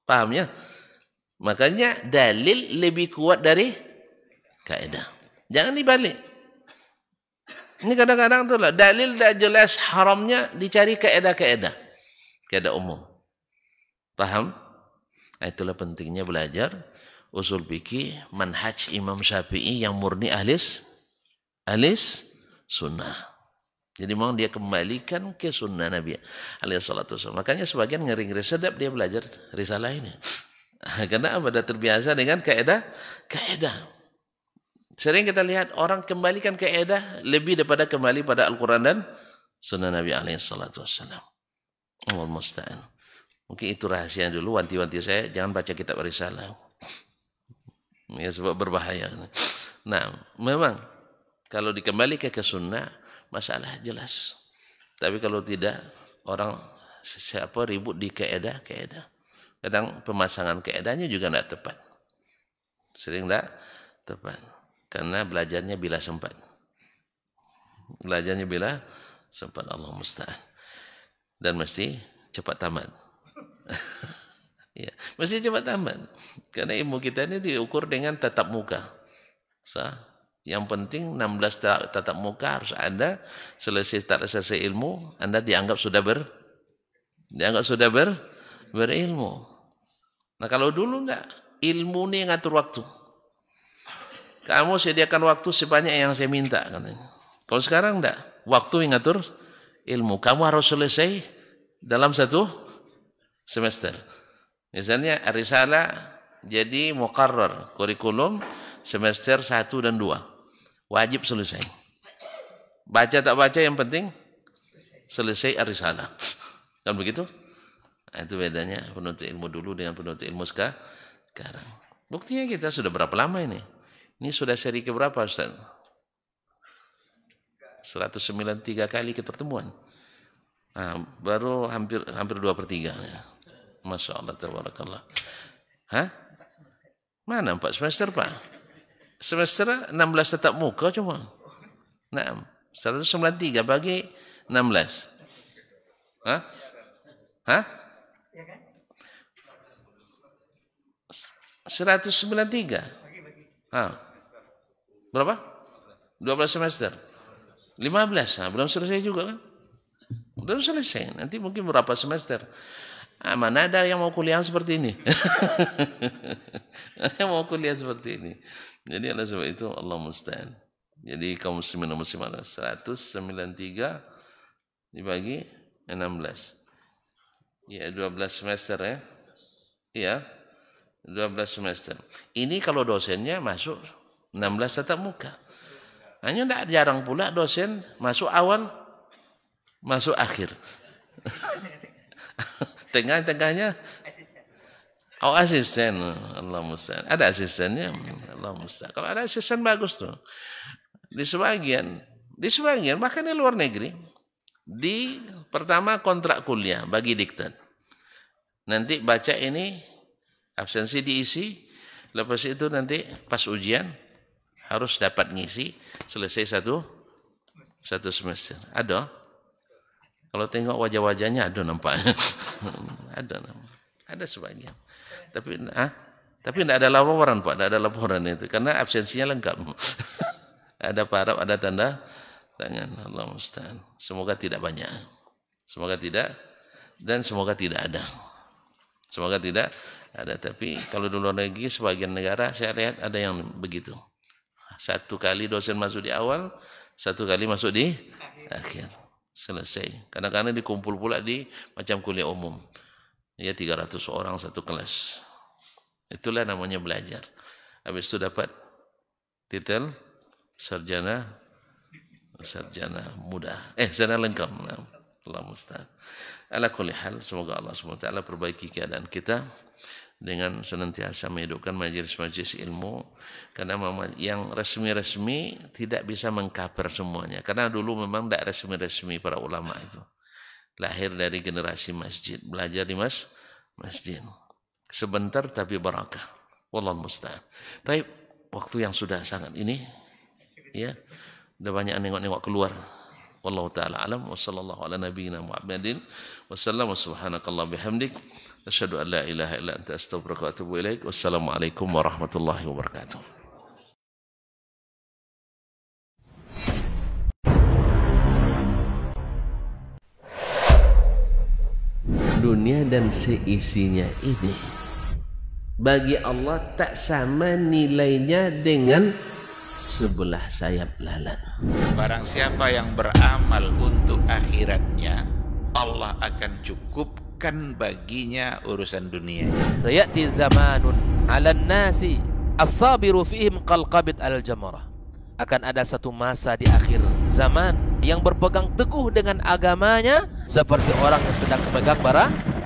Paham ya? Makanya dalil lebih kuat dari kaedah. Jangan dibalik. Ini kadang-kadang tuh lah dalil dah jelas haramnya dicari kaedah-kaedah. Kaedah umum. Paham? Nah, itulah pentingnya belajar usul fikih manhaj Imam Syafi'i yang murni ahlis alis sunnah. Jadi memang dia kembalikan ke sunnah Nabi alaihi Makanya sebagian ngeri-ngeri sedap dia belajar risalah ini. Karena pada terbiasa dengan kaedah, kaedah. Sering kita lihat orang kembalikan kaedah lebih daripada kembali pada Al-Quran dan sunnah Nabi alaihi salatu wasallam. Mungkin itu rahasia dulu, wanti-wanti saya jangan baca kitab risalah. Ya sebab berbahaya. Nah, memang kalau dikembalikan ke sunnah, masalah jelas. Tapi kalau tidak, orang siapa ribut di keedah, keedah. Kadang pemasangan keedahnya juga tidak tepat. Sering tidak tepat. Karena belajarnya bila sempat. Belajarnya bila sempat Allah musta'an. Dan mesti cepat tamat. ya, mesti cepat tamat. Karena ilmu kita ini diukur dengan tatap muka. Sah, so, yang penting 16 tatap muka harus ada. Selesai selesai ilmu, Anda dianggap sudah ber dianggap sudah ber berilmu. Nah kalau dulu enggak, ilmu nih ngatur waktu. Kamu sediakan waktu sebanyak yang saya minta katanya. Kalau sekarang enggak, waktu yang ngatur ilmu. Kamu harus selesai dalam satu semester. Misalnya risalah jadi mukarrar kurikulum semester satu dan dua. Wajib selesai. Baca tak baca yang penting selesai arisalah. Kan begitu? Nah, itu bedanya penuntut ilmu dulu dengan penuntut ilmu sekarang. Buktinya kita sudah berapa lama ini? Ini sudah seri ke berapa Ustaz? 193 kali ke pertemuan. Nah, baru hampir hampir 2 per 3. Masya Allah, Hah? Mana empat semester Pak? semester 16 tetap muka cuma. Naam. 193 bagi 16. Ha? Ha? 193. Ya kan? Ha. Berapa? 12 semester. 15. Ha, belum selesai juga kan? Belum selesai. Nanti mungkin berapa semester. Ah, mana ada yang mau kuliah seperti ini? yang mau kuliah seperti ini. Jadi oleh sebab itu Allah musta'an. Jadi kaum muslimin dan muslimat 193 dibagi 16. Ya 12 semester ya. Iya. 12 semester. Ini kalau dosennya masuk 16 tetap muka. Hanya tidak jarang pula dosen masuk awal, masuk akhir. Tengah-tengahnya Oh asisten, Allah mustahil. Ada asistennya, Allah mustahil. Kalau ada asisten bagus tuh. Di sebagian, di sebagian bahkan di luar negeri, di pertama kontrak kuliah bagi diktat. Nanti baca ini absensi diisi, lepas itu nanti pas ujian harus dapat ngisi selesai satu satu semester. Ada? Kalau tengok wajah-wajahnya ada nampaknya. ada ada sebagian. Tapi ah, tapi tidak ada laporan Pak, tidak ada laporan itu karena absensinya lengkap. ada paraf, ada tanda tangan. Allah mustahil. Semoga tidak banyak. Semoga tidak dan semoga tidak ada. Semoga tidak ada. Tapi kalau dulu lagi sebagian negara saya lihat ada yang begitu. Satu kali dosen masuk di awal, satu kali masuk di akhir. akhir. selesai. Kadang-kadang dikumpul pula di macam kuliah umum. Ya 300 orang satu kelas. Itulah namanya belajar. Habis itu dapat titel sarjana sarjana muda. Eh sarjana lengkap. Allah musta. Ala semoga Allah SWT perbaiki keadaan kita. dengan senantiasa menghidupkan majelis-majelis ilmu karena yang resmi-resmi tidak bisa mengkaper semuanya karena dulu memang tidak resmi-resmi para ulama itu lahir dari generasi masjid belajar di mas masjid sebentar tapi barakah wallahu musta'an tapi waktu yang sudah sangat ini ya udah banyak nengok-nengok keluar Wallahu taala alam wa sallallahu ala nabiyyina Muhammadin wa sallam wa subhanakallah bihamdik asyhadu an la ilaha illa anta astaghfiruka wa atubu ilaik. Wassalamualaikum warahmatullahi wabarakatuh. dunia dan seisinya ini bagi Allah tak sama nilainya dengan sebelah sayap lalat. Barang siapa yang beramal untuk akhiratnya, Allah akan cukupkan baginya urusan dunia. Sayati zamanun 'alan nasi as-sabiru fihim qalqabit al-jamarah. Akan ada satu masa di akhir zaman yang berpegang teguh dengan agamanya seperti orang yang sedang memegang bara